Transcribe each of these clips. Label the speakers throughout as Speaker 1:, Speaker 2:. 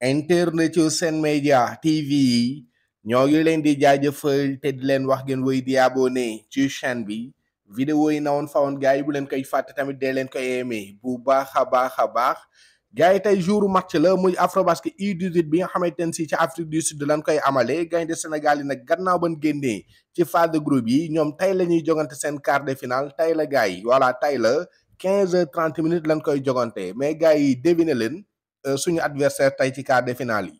Speaker 1: internet yu seen média tv yi ñoo ngi leen di jaajëfal te di leen wax ngeen woy di abonné ci chaine bi vidéo yi na woon fawoon gars yi bu leen koy fàtte tamit de leen koy aimé bu baax a baax a baax gars yi tey jour match la muy Afrobasket U18 bi nga xamante ne si ci Afrique du Sud lañ koy amale gaynde Sénégal yi nag gannaaw ban génnee ci phase de groupe yi ñoom tey la ñuy jogante seen quart de finale tey la gars yi voilà tey la 15 heures 30 minutes lañ koy jogante mais gars yi leen Euh, suñu adversaire tey ci quart de finale yi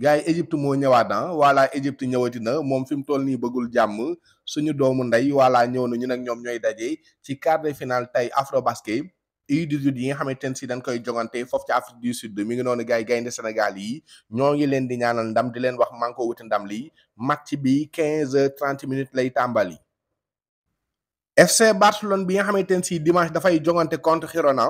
Speaker 1: gars yi moo ñëwaat ah voilà Égypte ñëwati na moom fi mu toll nii bëggul jàmm suñu doomu ndey voilà ñëw na ñu nag ñoom ñooy daje ci quart de finale tey Afrobasket U18 yi nga xamante ne sii dañ koy jogante foof ci Afrique du Sud mi ngi noonu gars gaynde Sénégal yi ñoo ngi leen di ñaanal ndam di leen wax man ko wuti ndam li match bi 15 heures 30 minutes lay tàmbali. FC Barcelone bi nga xamante ne si dimanche dafay jogante contre Girona.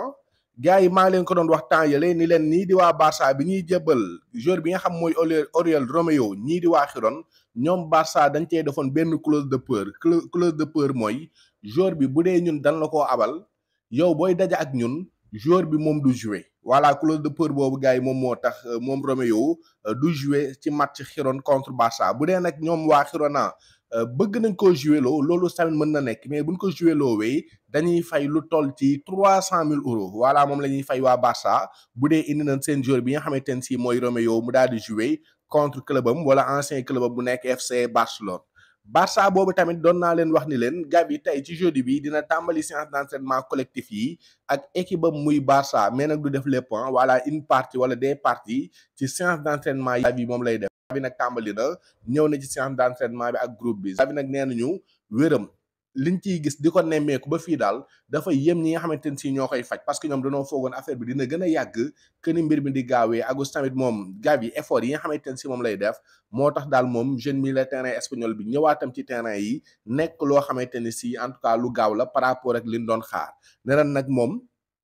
Speaker 1: gars yi maa ngi ko doon wax temps yële ni leen nii di waa barsa bi ñuy jébbal joueur bi nga xam mooy Oriol Romeo ñii di waa Giron ñoom barsa dañ cee defoon benn clause de peur clause de peur mooy joueur bi bu dee ñun dan la koo abal yow booy daja ak ñun joueur bi moom du jouer wala clause de peur boobu gars yi moom moo tax euh, moom Romeo euh, du jouer ci match Giron contre Barça bu dee nag ñoom waa Girona Euh, bëgg nañ ko joué loo loolu mën na nekk mais buñ ko joué loo dañuy fay lu euros voilà moom la fay Barça bu indi nañ seen joueur bi nga xamante ne si joué contre club ancien club FC Barcelone. Barça tamit wax ni leen Gavi tey ci bi dina séance d'entraînement collectif yi ak équipe muy Barça mais nag du def les points voilà une partie wala des parties ci séance d'entraînement bi nag tàmbali na ñëw na ci séance d'entraînement bi ak groupe bi bi nag nee nañu wéram liñ ciy gis di ko nemmeeku ba fii daal dafa yem ñi nga xamante ne si ñoo koy faj parce que ñoom dañoo foogoon affaire bi dina gën a yàgg que mbir mi di gaawee agus tamit moom gaab yi effort yi nga xamante ne si moom lay def moo tax daal moom jeune milieu terrain espagnol bi ñëwaatam ci terrain yi nekk loo xamante ne si en tout cas lu gaaw la par rapport ak liñ doon xaar nee nag moom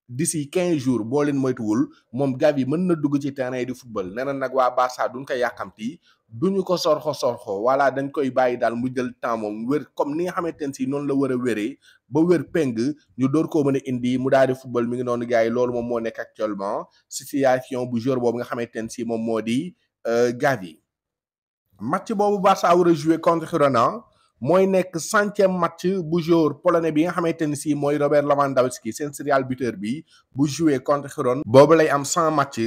Speaker 1: d'ici quinze jours boo leen moytuwul moom yi mën na dugg ci terrain di football nee na nag waa Barça duñ ko yàkkamti ñu ko sorxo sorxo voilà dañ koy bàyyi daal mu jël temps moom wér comme ni nga xamante ne si noonu la war a wéree ba wér peng ñu door koo mën a indi mu daal di football mi ngi noonu gars yi loolu moom moo nekk actuellement situation bu joueur boobu nga xamante ne si moom moo di euh, Gavi match boobu Barça war a jouer contre Girona mooy nekk centième match bu jour polonais bi nga xamante ni si mooy Robert Lewandowski seen serial buteur bi bu joué contre Giron boobu lay am cent match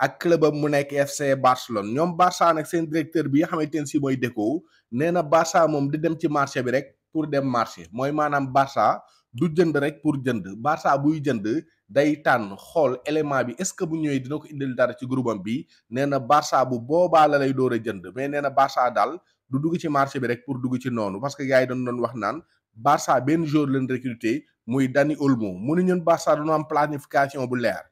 Speaker 1: ak clubam mu nekk FC Barcelone ñoom Barça nag seen directeur bi nga xamante ni si mooy Deco nee na Barça moom di dem ci marché bi rek pour dem marché mooy maanaam Barça du jënd rek pour jënd Barça buy jënd day tànn xool élément bi est-ce que bu ñëwee dina ko indil dara ci groupam bi nee na Barça bu boobaa la lay door a jënd mais nee na Barça daal du dugg ci marché bi rek pour dugg ci noonu parce que gars yi dañu doon wax naan Barça benn jour leen recruter muy Dani Olmo mu ne ñun Barça dañu am planification bu leer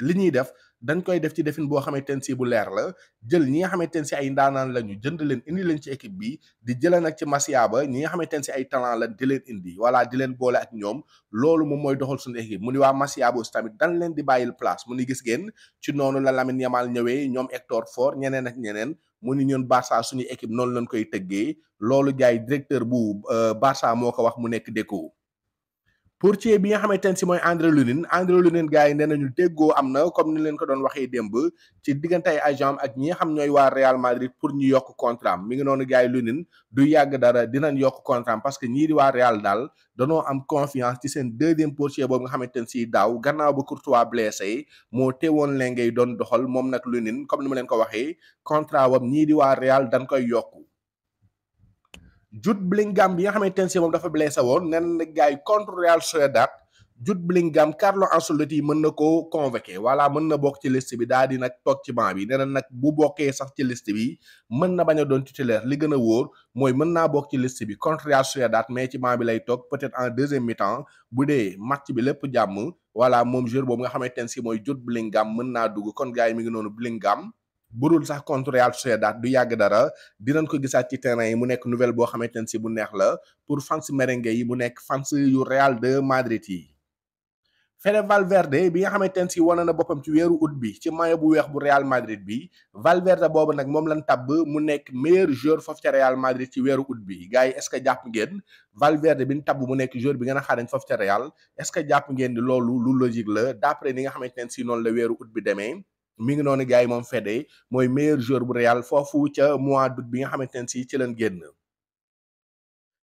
Speaker 1: li ñuy def dañ koy def ci defin boo xamante ne si bu leer la jël ñi nga xamante ne si ay ndaanaan lañu jënd leen indi leen ci équipe bi di jëlee nag ci Masia ba ñi nga xamante ne si ay talent la di leen indi voilà di leen boole ak ñoom loolu moom mooy doxul suñu équipe mu ni waa Masia ba aussi tamit dañ leen di bàyyil place mu ni gis ngeen ci noonu la Lamine Yamal ñëwee ñoom Hector Fort ñeneen ak ñeneen mu ni ñun Barça suñu équipe noonu lañ koy tëggee loolu jaay directeur bu euh, Barça moo ko wax mu nekk Deco portier bi nga xamante ne si mooy André Lunin André Lunin gars yi nee nañu déggoo am na comme ni leen ko doon waxee démb ci diggante ay agent ak ñi nga xam ñooy waa Real Madrid pour ñu yokk contrat mi ngi noonu gars yi Lunin du yàgg dara dinañ yokk contrat parce que ñii di waa Real daal danoo am confiance ci seen deuxième portier boobu nga xamante ne si daaw gannaaw ba Courtois blessé moo te woon leengay doon doxal moom nag Lunin comme ni ma leen ko waxee contrat wam ñii di waa Real dañ koy yokku Jude Bellingham bi nga xamante ne si moom dafa blessé woon nen na gars yi contre Real Sociedad Jude Bellingham Carlo Ancelotti mën na koo convoqué wala mën na bokk ci liste bi daal di nag toog ci bi nee nag bu bokkee sax ci liste bi mën na bañ a doon titulaire li gën a wóor mooy mën naa bokk ci liste bi contre Real Sociedad mais ci banc bi lay toog peut-être en deuxième mi-temps bu dee match bi lépp jàmm voilà moom joueur boobu nga xamante ne si mooy Jude Bellingham mën naa dugg kon gars yi mi ngi noonu Bellingham burul sax contre Real Sociedad du yàgg dara dinañ ko gisaat ci terrain yi mu nekk nouvelle boo xamante ne bu neex la pour fans merengue yi mu nekk fans yu Real de Madrid yi. Fede Valverde bi nga xamante ne si na boppam ci weeru août bi ci maillot bu weex bu Real Madrid bi Valverde boobu nag moom lañ tabb mu nekk meilleur joueur foofu ca Real Madrid ci weeru août bi gars yi est ce que jàpp ngeen Valverde bi mu nekk joueur bi gën a xarañ foofu ca Real est jàpp ngeen loolu lu logique la d' après nga xamante ne si noonu la weeru bi demee. mi ngi noonu gars yi moom Fede mooy meilleur joueur bu Real foofu ca mois d'août bi nga xamante ne si ci leen génn.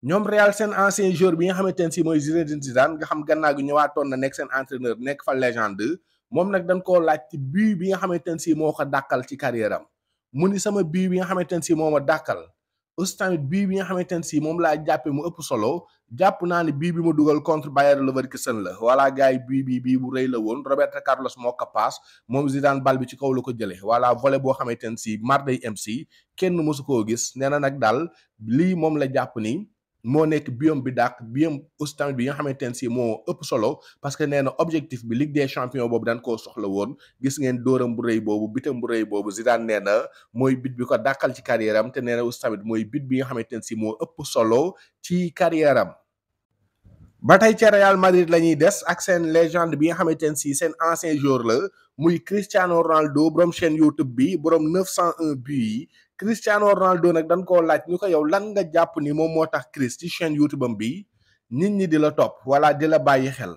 Speaker 1: ñoom Real seen ancien joueur bi nga xamante ne si mooy Zinedine Zidane nga xam gannaaw gi ñëwaatoon na nekk seen entraîneur nekk fa légende moom nag dañ koo laaj ci but bi nga xamante ne si moo ko dàkkal ci carrière am mu ni sama but bi nga xamante ne si moo ma dàkkal. aussi tamit bii bi nga xamante ne si moom laa jàppee mu ëpp solo jàpp naa ne bii bi mu dugal contre Bayer Leverkusen la voilà gars yi bii bii bii bu rëy la woon Roberto Carlos moo ko paas moom Zidane bal bi ci kaw la ko jëlee wala volet boo xamante ne si Marseille MC kenn mësu koo gis nee na nag daal lii moom la jàpp nii moo nekk biome bi dàq biome aussi tamit bi nga xamante ne si moo ëpp solo parce que nee na objectif bi Ligue des champions boobu dañ koo soxla woon gis ngeen dóoram bu rëy boobu bitam bu rëy boobu Zidane nee na mooy bit bi ko dàqal ci carrière am te nee na aussi mooy bit bi nga xamante ne si moo ëpp solo ci carrière ba tey ca Real Madrid la ñuy des ak seen légende bi nga xamante ne si seen ancien joueur la muy Cristiano Ronaldo borom chaîne YouTube bi borom 901 buts yi Cristiano Ronaldo nag dañ koo laaj ñu ko yow lan nga jàpp ni moom moo tax Chris ci chaîne YouTube am bi nit ñi di la topp wala di la bàyyi xel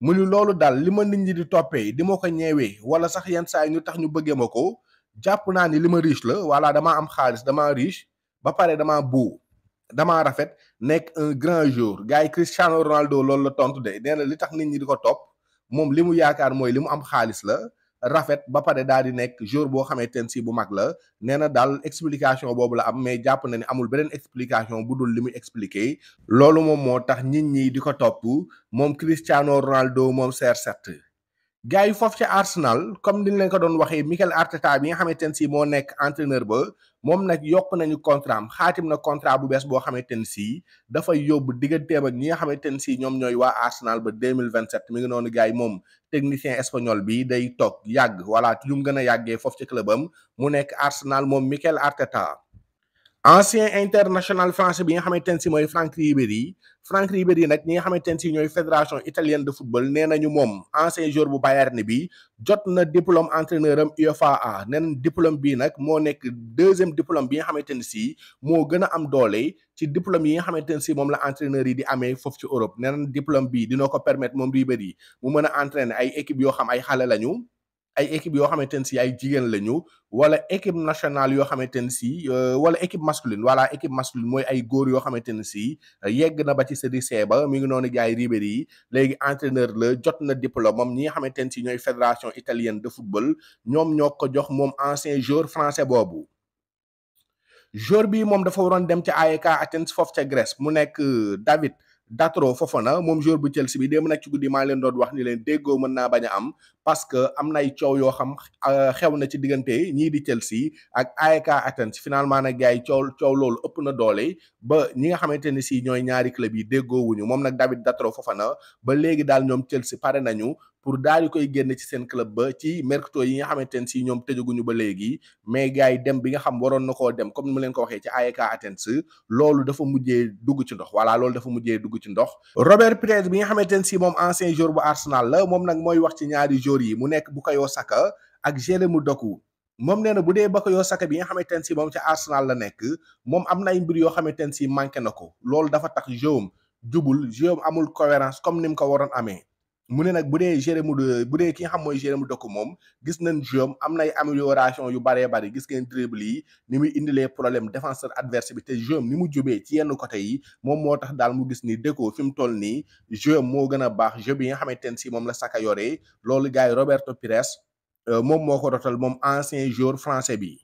Speaker 1: mu ni loolu daal li ma nit ñi di toppee di ma ko ñeewee wala sax yenn saa yi ñu tax ñu bëggee ma ko jàpp naa ni li ma riche la wala damaa am xaalis damaa riche ba pare damaa buu dama rafet nekk un grand jour gars yi Cristiano Ronaldo loolu la tontu de nee na li tax nit ñi di ko topp moom li mu yaakaar mooy li mu am xaalis la rafet ba pare daal di nekk jour boo xamante ne sii bu mag la nee na daal explication boobu la am mais jàpp na ne amul beneen explication bu dul li muy expliquer loolu moom moo tax nit ñi di ko topp moom Cristiano Ronaldo moom CR7. gars yi foofu ca Arsenal comme ni ñu leen ko doon waxee Mikel Arteta bi nga xamante ne si moo nekk entraîneur ba moom nag yokk nañu contrat am xaatim na contrat bu bees boo xamante ne si dafay yóbbu digganteem ak ñi nga xamante ne si ñoom ñooy waa Arsenal ba 2027 mi ngi noonu gars yi moom technicien espagnol bi day toog yàgg voilà lu mu gën a yàggee foofu ca club am mu nekk Arsenal moom Mikel Arteta ancien international français bi nga xamante ne si mooy Franck Ribéry Franck Ribéry nag ñi nga xamante ne si ñooy fédération italienne de football nee nañu moom ancien joueur bu Bayern bi jot na diplôme entraîneur am UEFA nee nañ diplôme bii nag moo nekk deuxième diplôme bi nga xamante ne si moo gën a am doole ci diplôme yi nga xamante ne si moom la entraîneur yi di amee foofu ci Europe nee nañ diplôme bii dina ko permettre moom Ribéry mu mën a entraîner ay équipe yoo xam ay xale lañu. ay équipe yoo xamante ne si ay jigéen la ñu wala équipe nationale yoo xamante ne si euh, wala équipe masculine voilà équipe masculine mooy ay góor yoo xamante ne si euh, yegg na ba ci série C ba mi ngi noonu jaay Ribéry yi léegi entraîneur la jot na diplôme am ñi nga xamante ne si ñooy fédération italienne de football ñoom ñoo ko jox moom ancien joueur français boobu. joueur bi moom dafa waroon dem ca AEK Athènes foofu ca Grèce mu nekk euh, David. Datro fofona moom joueur bu Chelsea bi démb nag ci guddi maa leen doon wax ni leen déggoo mën naa bañ a am parce que am na ay coow yoo xam euh, xew na ci diggante ñii di Chelsea ak AEK Athens finalement nag gars yi coow coow loolu ëpp na doole ba ñi nga xamante ni si ñooy ñaari club yi déggoowuñu moom nag David Datro Fofana ba léegi daal ñoom Chelsea pare nañu pour daal di koy génn ci seen club ba ci mercato yi nga xamante ne si ñoom tëjaguñu ba léegi mais gars yi dem bi nga xam waroon na ko dem comme mu leen ko waxee ci AEK Athens loolu dafa mujjee dugg ci ndox voilà loolu dafa mujjee dugg ci ndox. Robert Pires bi nga xamante ne si moom ancien joueur bu Arsenal la moom nag mooy wax ci ñaari joueurs yi mu nekk Bukayo Saka ak Jeremy Doku. moom nee na bu dee Bakayo Saka bi nga xamante ne si moom ca Arsenal la nekk moom am na mbir yoo xamante ne si manqué na ko loolu dafa tax jom jubul jom amul cohérence comme ni mu ko waroon amee. mu ne nag bu dee Jérémy bu dee ki nga xam mooy Jérémy Doku moom gis nañ jom am nay amélioration yu baree bari gis ngeen dribble yi ni muy indilee problème défenseur adverse bi te jom ni mu jubee ci yenn côté yi moom moo tax daal mu gis ni Deco fi mu toll nii jom moo gën a baax jeu bi nga xamante si moom la Saka yore loolu gars yi Roberto Pires euh, moom moo ko rotal moom ancien joueur français bi.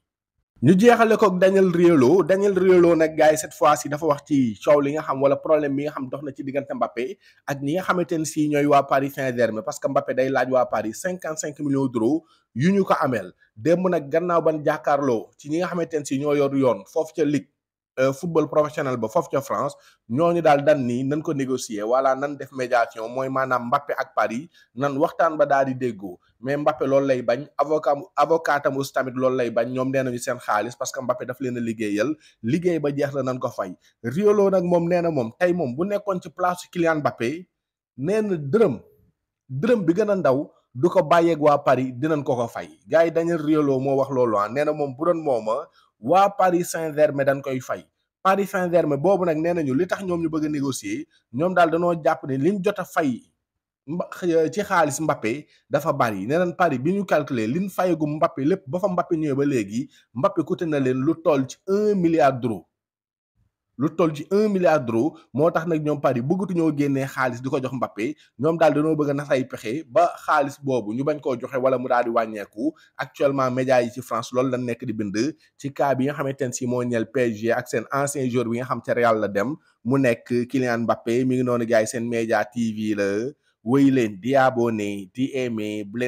Speaker 1: ñu jeexale ko ak Daniel Riolo Daniel Riolo nag gars yi cette fois yi dafa wax ci coow li nga xam wala problème mi nga xam dox na ci diggante Mbappé ak ñi nga xamante ne si ñooy waa Paris Saint-Germain parce que Mbappé day laaj waa Paris cinquante cinq millions d'euros yu ñu ko ameel démb nag gannaaw ban jàkkaarloo ci ñi nga xamante ne si ñoo yor yoon foofu ca Ligue Euh, football professionnel ba foofu ca France ñoo ñu daal dan ni nan ko négocier wala nan def médiation mooy maanaam Mbappé ak Paris nan waxtaan ba daal di déggoo mais Mbappé lool lay bañ avocat avocat tam aussi tamit loolu lay bañ ñoom nee ñu seen xaalis parce que Mbappé daf leena liggéeyal liggéey ba jeex la nan ko fay Riolo nag moom nee na moom tey moom bu nekkoon ci place Kylian Mbappé nee na dërëm dërëm bi gën a ndaw du ko bàyyeek waa Paris dinañ ko ko fay gars yi Daniel Riolo moo wax loolu ah, nee na moom bu doon mooma waa Paris Saint-Germain dañ koy fay Paris Saint-Germain boobu nag nee nañu li tax ñoom ñu bëgg a négocier ñoom daal danoo jàpp ne liñ jot a fay ci xaalis Mbappé dafa bari nee nañ Paris bi ñu calculer li liñ fayagum Mbappé lépp ba fa Mbappé ñëwee ba léegi Mbappé coûté na leen lu tool ci un milliard d'euros lu toll un milliard d'euros moo tax nag ñoom Paris ñoo génnee xaalis di jox Mbappé ñoom daal dañoo bëgg ba ñu bañ wala mu daal di actuellement média yi France loolu la nekk di bind ci cas bi nga ancien joueur bi nga xam ca Real la dem mu nekk Kylian Mbappé mi ngi noonu gars yi média TV la wéy leen di abonné di bu